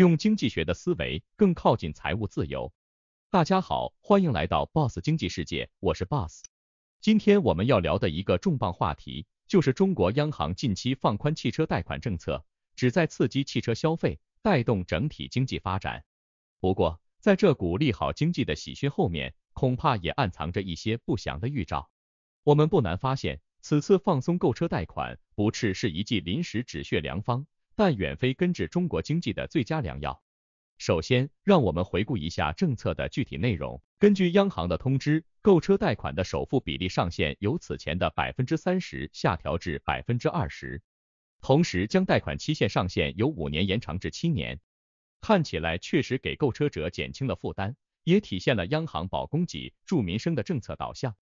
用经济学的思维，更靠近财务自由。大家好，欢迎来到 Boss 经济世界，我是 Boss。今天我们要聊的一个重磅话题，就是中国央行近期放宽汽车贷款政策，旨在刺激汽车消费，带动整体经济发展。不过，在这股利好经济的喜讯后面，恐怕也暗藏着一些不祥的预兆。我们不难发现，此次放松购车贷款，不啻是一剂临时止血良方。但远非根治中国经济的最佳良药。首先，让我们回顾一下政策的具体内容。根据央行的通知，购车贷款的首付比例上限由此前的百分之三十下调至百分之二十，同时将贷款期限上限由五年延长至七年。看起来确实给购车者减轻了负担，也体现了央行保供给、助民生的政策导向。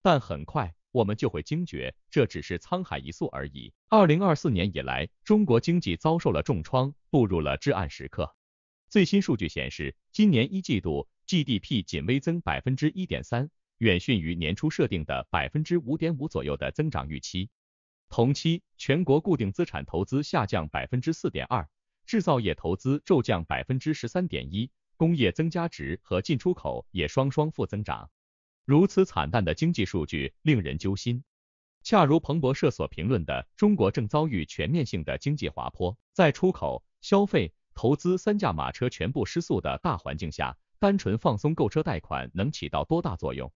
但很快我们就会惊觉，这只是沧海一粟而已。二零二四年以来，中国经济遭受了重创，步入了至暗时刻。最新数据显示，今年一季度 GDP 仅微增百分之一点三，远逊于年初设定的百分之五点五左右的增长预期。同期，全国固定资产投资下降百分之四点二，制造业投资骤降百分之十三点一，工业增加值和进出口也双双负增长。如此惨淡的经济数据令人揪心，恰如彭博社所评论的，中国正遭遇全面性的经济滑坡，在出口、消费、投资三驾马车全部失速的大环境下，单纯放松购车贷款能起到多大作用？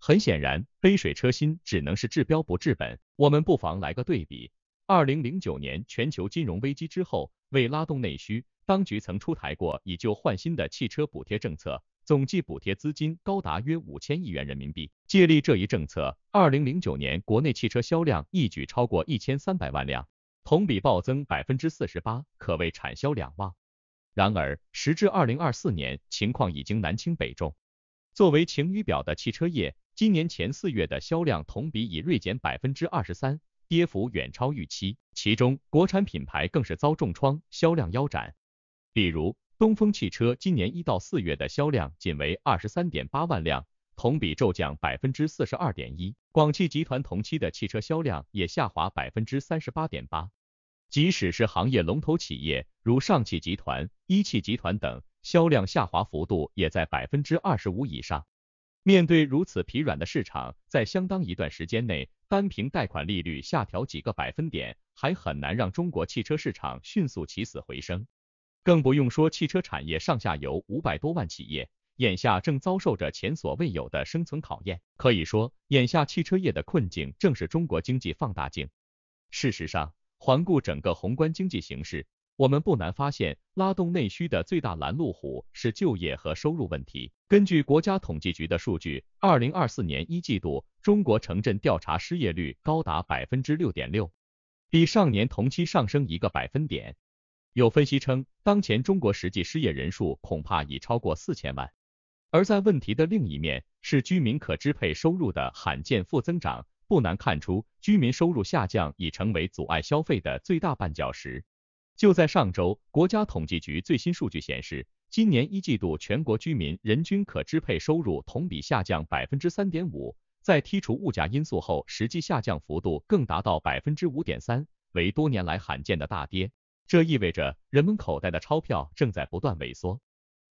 很显然，杯水车薪，只能是治标不治本。我们不妨来个对比，二零零九年全球金融危机之后，为拉动内需，当局曾出台过以旧换新的汽车补贴政策。总计补贴资金高达约五千亿元人民币。借力这一政策，二零零九年国内汽车销量一举超过一千三百万辆，同比暴增百分之四十八，可谓产销两旺。然而，时至二零二四年，情况已经南轻北重。作为晴雨表的汽车业，今年前四月的销量同比已锐减百分之二十三，跌幅远超预期。其中，国产品牌更是遭重创，销量腰斩。比如，东风汽车今年一到四月的销量仅为二十三点八万辆，同比骤降百分之四十二点一。广汽集团同期的汽车销量也下滑百分之三十八点八。即使是行业龙头企业，如上汽集团、一汽集团等，销量下滑幅度也在百分之二十五以上。面对如此疲软的市场，在相当一段时间内，单凭贷款利率下调几个百分点，还很难让中国汽车市场迅速起死回生。更不用说汽车产业上下游五百多万企业，眼下正遭受着前所未有的生存考验。可以说，眼下汽车业的困境正是中国经济放大镜。事实上，环顾整个宏观经济形势，我们不难发现，拉动内需的最大拦路虎是就业和收入问题。根据国家统计局的数据，二零二四年一季度，中国城镇调查失业率高达百分之六点六，比上年同期上升一个百分点。有分析称，当前中国实际失业人数恐怕已超过四千万。而在问题的另一面，是居民可支配收入的罕见负增长。不难看出，居民收入下降已成为阻碍消费的最大绊脚石。就在上周，国家统计局最新数据显示，今年一季度全国居民人均可支配收入同比下降百分之三点五，在剔除物价因素后，实际下降幅度更达到百分之五点三，为多年来罕见的大跌。这意味着人们口袋的钞票正在不断萎缩。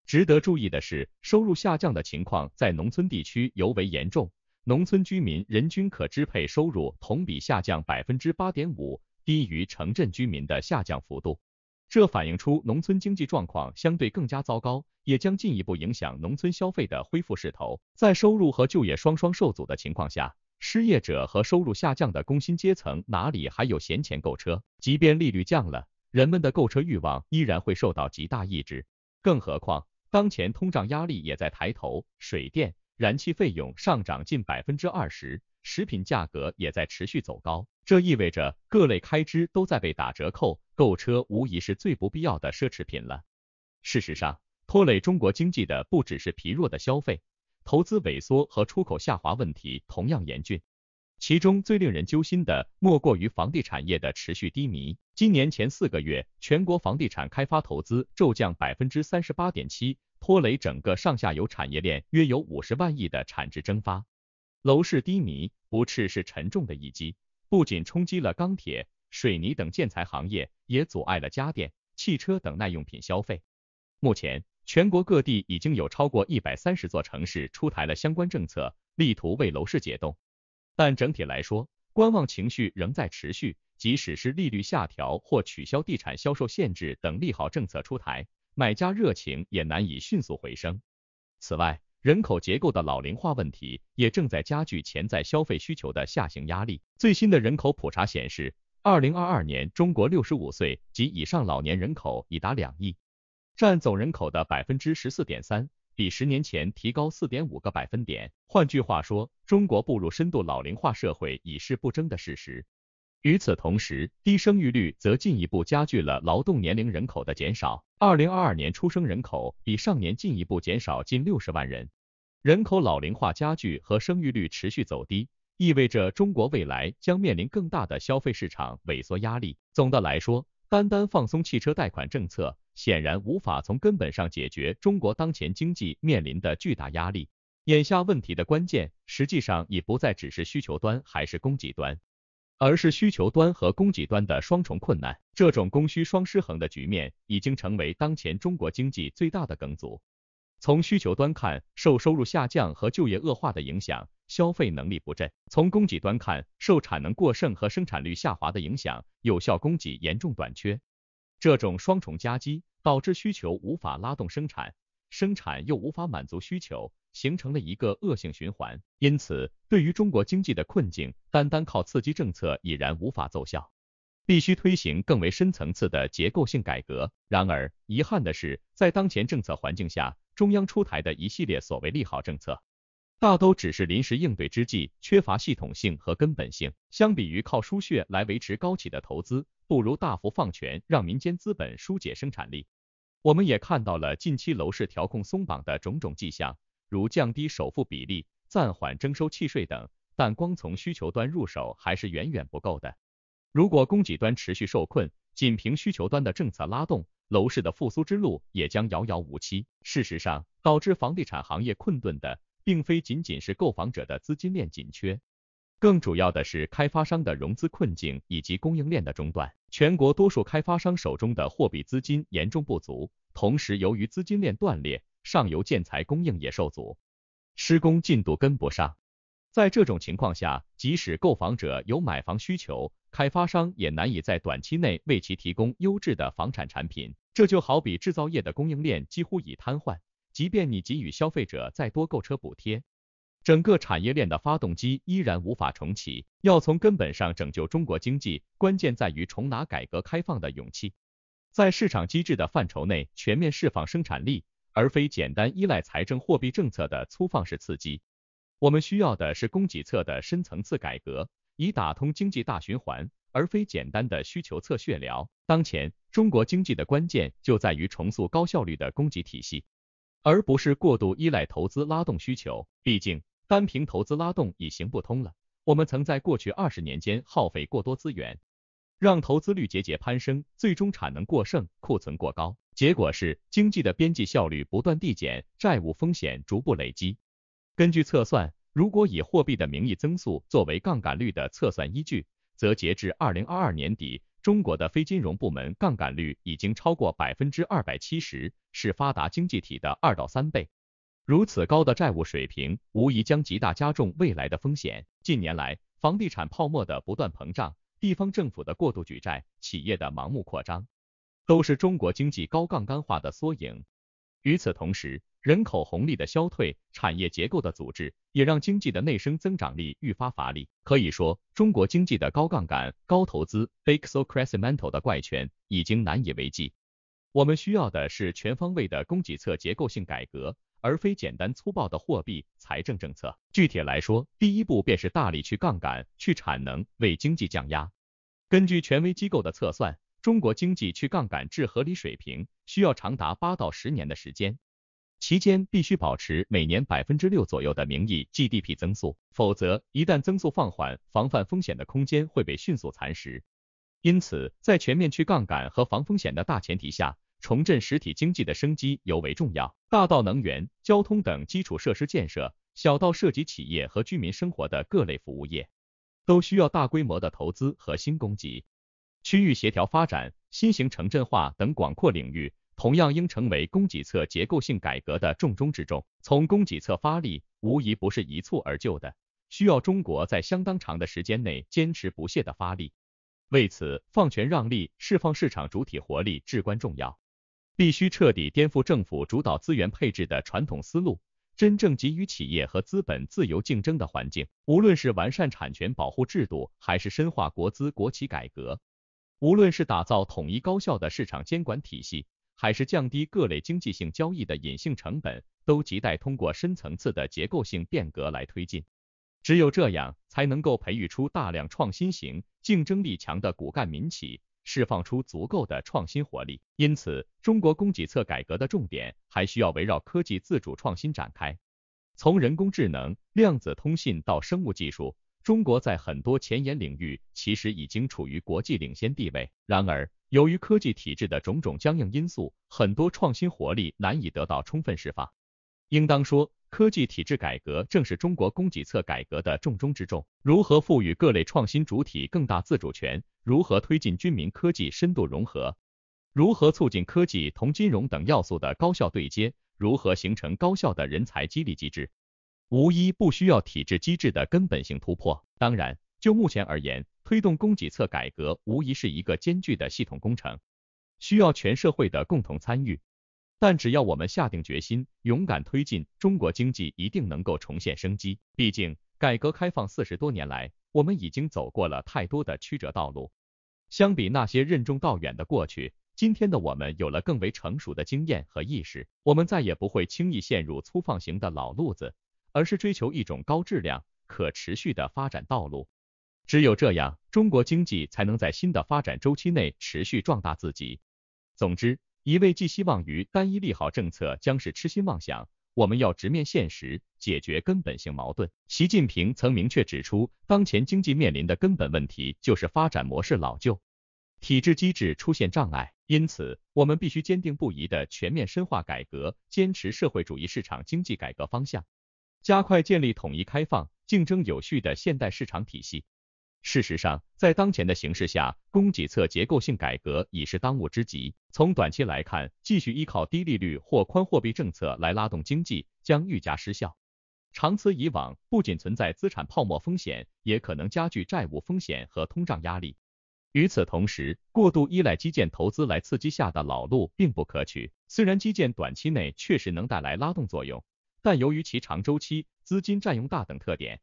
值得注意的是，收入下降的情况在农村地区尤为严重，农村居民人均可支配收入同比下降百分之八点五，低于城镇居民的下降幅度。这反映出农村经济状况相对更加糟糕，也将进一步影响农村消费的恢复势头。在收入和就业双双受阻的情况下，失业者和收入下降的工薪阶层哪里还有闲钱购车？即便利率降了。人们的购车欲望依然会受到极大抑制，更何况当前通胀压力也在抬头，水电、燃气费用上涨近百分之二十，食品价格也在持续走高，这意味着各类开支都在被打折扣，购车无疑是最不必要的奢侈品了。事实上，拖累中国经济的不只是疲弱的消费、投资萎缩和出口下滑问题，同样严峻。其中最令人揪心的，莫过于房地产业的持续低迷。今年前四个月，全国房地产开发投资骤降百分之三十八点七，拖累整个上下游产业链，约有五十万亿的产值蒸发。楼市低迷不啻是沉重的一击，不仅冲击了钢铁、水泥等建材行业，也阻碍了家电、汽车等耐用品消费。目前，全国各地已经有超过一百三十座城市出台了相关政策，力图为楼市解冻。但整体来说，观望情绪仍在持续。即使是利率下调或取消地产销售限制等利好政策出台，买家热情也难以迅速回升。此外，人口结构的老龄化问题也正在加剧潜在消费需求的下行压力。最新的人口普查显示，二零二二年，中国六十五岁及以上老年人口已达两亿，占总人口的百分之十四点三。比十年前提高四点五个百分点。换句话说，中国步入深度老龄化社会已是不争的事实。与此同时，低生育率则进一步加剧了劳动年龄人口的减少。二零二二年出生人口比上年进一步减少近六十万人。人口老龄化加剧和生育率持续走低，意味着中国未来将面临更大的消费市场萎缩压力。总的来说，单单放松汽车贷款政策。显然无法从根本上解决中国当前经济面临的巨大压力。眼下问题的关键，实际上已不再只是需求端还是供给端，而是需求端和供给端的双重困难。这种供需双失衡的局面，已经成为当前中国经济最大的梗阻。从需求端看，受收入下降和就业恶化的影响，消费能力不振；从供给端看，受产能过剩和生产率下滑的影响，有效供给严重短缺。这种双重夹击导致需求无法拉动生产，生产又无法满足需求，形成了一个恶性循环。因此，对于中国经济的困境，单单靠刺激政策已然无法奏效，必须推行更为深层次的结构性改革。然而，遗憾的是，在当前政策环境下，中央出台的一系列所谓利好政策。大都只是临时应对之计，缺乏系统性和根本性。相比于靠输血来维持高企的投资，不如大幅放权，让民间资本疏解生产力。我们也看到了近期楼市调控松绑的种种迹象，如降低首付比例、暂缓征收契税等，但光从需求端入手还是远远不够的。如果供给端持续受困，仅凭需求端的政策拉动，楼市的复苏之路也将遥遥无期。事实上，导致房地产行业困顿的。并非仅仅是购房者的资金链紧缺，更主要的是开发商的融资困境以及供应链的中断。全国多数开发商手中的货币资金严重不足，同时由于资金链断裂，上游建材供应也受阻，施工进度跟不上。在这种情况下，即使购房者有买房需求，开发商也难以在短期内为其提供优质的房产产品。这就好比制造业的供应链几乎已瘫痪。即便你给予消费者再多购车补贴，整个产业链的发动机依然无法重启。要从根本上拯救中国经济，关键在于重拿改革开放的勇气，在市场机制的范畴内全面释放生产力，而非简单依赖财政货币政策的粗放式刺激。我们需要的是供给侧的深层次改革，以打通经济大循环，而非简单的需求侧血疗。当前中国经济的关键就在于重塑高效率的供给体系。而不是过度依赖投资拉动需求，毕竟单凭投资拉动已行不通了。我们曾在过去二十年间耗费过多资源，让投资率节节攀升，最终产能过剩、库存过高，结果是经济的边际效率不断递减，债务风险逐步累积。根据测算，如果以货币的名义增速作为杠杆率的测算依据，则截至二零二二年底。中国的非金融部门杠杆率已经超过百分之二百七十，是发达经济体的二到三倍。如此高的债务水平，无疑将极大加重未来的风险。近年来，房地产泡沫的不断膨胀、地方政府的过度举债、企业的盲目扩张，都是中国经济高杠杆化的缩影。与此同时，人口红利的消退，产业结构的组织，也让经济的内生增长力愈发乏力。可以说，中国经济的高杠杆、高投资、exocrescental 的怪圈已经难以为继。我们需要的是全方位的供给侧结构性改革，而非简单粗暴的货币、财政政策。具体来说，第一步便是大力去杠杆、去产能，为经济降压。根据权威机构的测算，中国经济去杠杆至合理水平，需要长达八到十年的时间。期间必须保持每年百分之六左右的名义 GDP 增速，否则一旦增速放缓，防范风险的空间会被迅速蚕食。因此，在全面去杠杆和防风险的大前提下，重振实体经济的生机尤为重要。大到能源、交通等基础设施建设，小到涉及企业和居民生活的各类服务业，都需要大规模的投资和新供给。区域协调发展、新型城镇化等广阔领域。同样应成为供给侧结构性改革的重中之重。从供给侧发力，无疑不是一蹴而就的，需要中国在相当长的时间内坚持不懈地发力。为此，放权让利，释放市场主体活力至关重要。必须彻底颠覆政府主导资源配置的传统思路，真正给予企业和资本自由竞争的环境。无论是完善产权保护制度，还是深化国资国企改革，无论是打造统一高效的市场监管体系，还是降低各类经济性交易的隐性成本，都亟待通过深层次的结构性变革来推进。只有这样，才能够培育出大量创新型、竞争力强的骨干民企，释放出足够的创新活力。因此，中国供给侧改革的重点还需要围绕科技自主创新展开，从人工智能、量子通信到生物技术。中国在很多前沿领域其实已经处于国际领先地位，然而由于科技体制的种种僵硬因素，很多创新活力难以得到充分释放。应当说，科技体制改革正是中国供给侧改革的重中之重。如何赋予各类创新主体更大自主权？如何推进军民科技深度融合？如何促进科技同金融等要素的高效对接？如何形成高效的人才激励机制？无一不需要体制机制的根本性突破。当然，就目前而言，推动供给侧改革无疑是一个艰巨的系统工程，需要全社会的共同参与。但只要我们下定决心，勇敢推进，中国经济一定能够重现生机。毕竟，改革开放四十多年来，我们已经走过了太多的曲折道路。相比那些任重道远的过去，今天的我们有了更为成熟的经验和意识，我们再也不会轻易陷入粗放型的老路子。而是追求一种高质量、可持续的发展道路。只有这样，中国经济才能在新的发展周期内持续壮大自己。总之，一味寄希望于单一利好政策将是痴心妄想。我们要直面现实，解决根本性矛盾。习近平曾明确指出，当前经济面临的根本问题就是发展模式老旧，体制机制出现障碍。因此，我们必须坚定不移的全面深化改革，坚持社会主义市场经济改革方向。加快建立统一、开放、竞争有序的现代市场体系。事实上，在当前的形势下，供给侧结构性改革已是当务之急。从短期来看，继续依靠低利率或宽货币政策来拉动经济，将愈加失效。长此以往，不仅存在资产泡沫风险，也可能加剧债务风险和通胀压力。与此同时，过度依赖基建投资来刺激下的老路并不可取。虽然基建短期内确实能带来拉动作用。但由于其长周期、资金占用大等特点，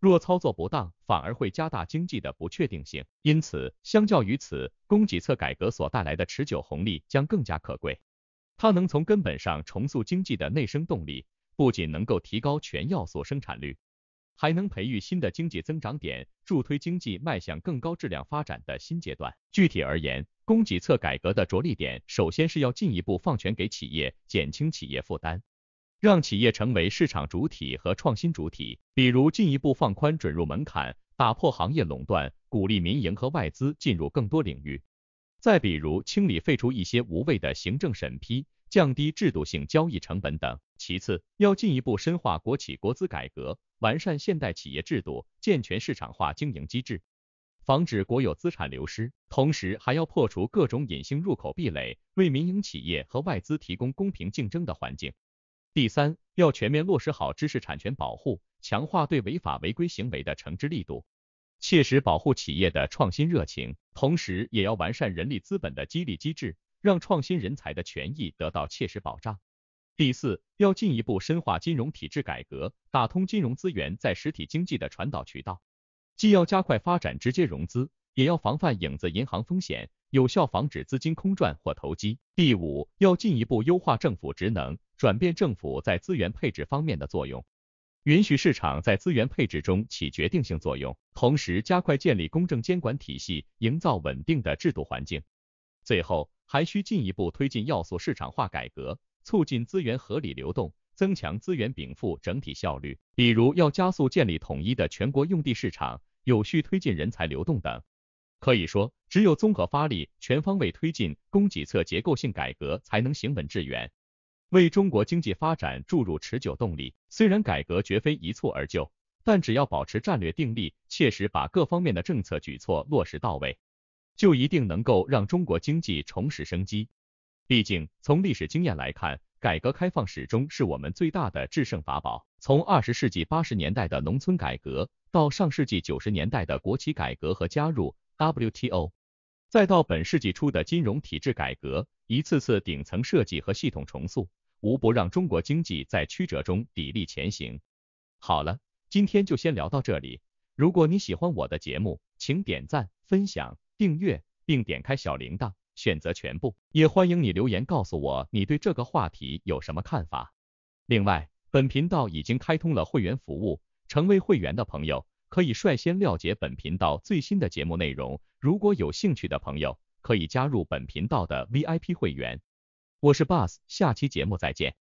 若操作不当，反而会加大经济的不确定性。因此，相较于此，供给侧改革所带来的持久红利将更加可贵。它能从根本上重塑经济的内生动力，不仅能够提高全要素生产率，还能培育新的经济增长点，助推经济迈向更高质量发展的新阶段。具体而言，供给侧改革的着力点首先是要进一步放权给企业，减轻企业负担。让企业成为市场主体和创新主体，比如进一步放宽准入门槛，打破行业垄断，鼓励民营和外资进入更多领域；再比如清理废除一些无谓的行政审批，降低制度性交易成本等。其次，要进一步深化国企国资改革，完善现代企业制度，健全市场化经营机制，防止国有资产流失。同时，还要破除各种隐性入口壁垒，为民营企业和外资提供公平竞争的环境。第三，要全面落实好知识产权保护，强化对违法违规行为的惩治力度，切实保护企业的创新热情。同时，也要完善人力资本的激励机制，让创新人才的权益得到切实保障。第四，要进一步深化金融体制改革，打通金融资源在实体经济的传导渠道，既要加快发展直接融资，也要防范影子银行风险，有效防止资金空转或投机。第五，要进一步优化政府职能。转变政府在资源配置方面的作用，允许市场在资源配置中起决定性作用，同时加快建立公正监管体系，营造稳定的制度环境。最后，还需进一步推进要素市场化改革，促进资源合理流动，增强资源禀赋整体效率。比如，要加速建立统一的全国用地市场，有序推进人才流动等。可以说，只有综合发力，全方位推进供给侧结构性改革，才能行稳致远。为中国经济发展注入持久动力。虽然改革绝非一蹴而就，但只要保持战略定力，切实把各方面的政策举措落实到位，就一定能够让中国经济重拾生机。毕竟，从历史经验来看，改革开放始终是我们最大的制胜法宝。从二十世纪八十年代的农村改革，到上世纪九十年代的国企改革和加入 WTO，再到本世纪初的金融体制改革，一次次顶层设计和系统重塑。无不让中国经济在曲折中砥砺前行。好了，今天就先聊到这里。如果你喜欢我的节目，请点赞、分享、订阅，并点开小铃铛，选择全部。也欢迎你留言告诉我你对这个话题有什么看法。另外，本频道已经开通了会员服务，成为会员的朋友可以率先了解本频道最新的节目内容。如果有兴趣的朋友，可以加入本频道的 VIP 会员。我是 Bus，下期节目再见。